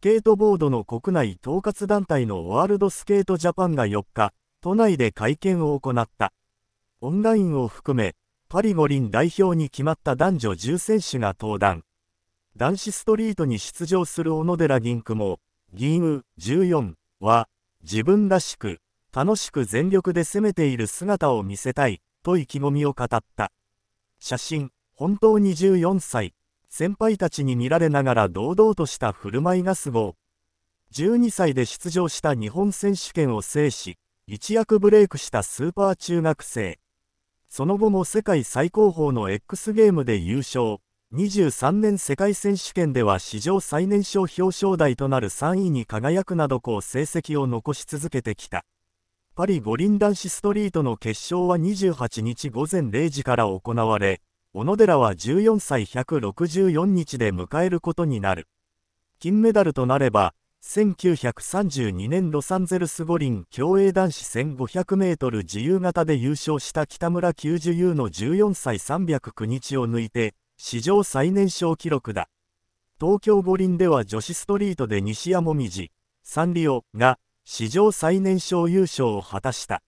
スケートボードの国内統括団体のワールドスケートジャパンが4日、都内で会見を行った。オンラインを含め、パリ五輪代表に決まった男女10選手が登壇。男子ストリートに出場する小野寺銀久も、銀雨14は、自分らしく、楽しく全力で攻めている姿を見せたい、と意気込みを語った。写真、本当に14歳、先輩たちに見られながら堂々とした振る舞いがすご12歳で出場した日本選手権を制し一躍ブレイクしたスーパー中学生その後も世界最高峰の X ゲームで優勝23年世界選手権では史上最年少表彰台となる3位に輝くなどこう成績を残し続けてきたパリ五輪男子ストリートの決勝は28日午前0時から行われ小野寺は14歳164日で迎えることになる。金メダルとなれば、1932年ロサンゼルス五輪競泳男子1500メートル自由形で優勝した北村九十優の14歳309日を抜いて、史上最年少記録だ。東京五輪では女子ストリートで西矢椛、サンリオが史上最年少優勝を果たした。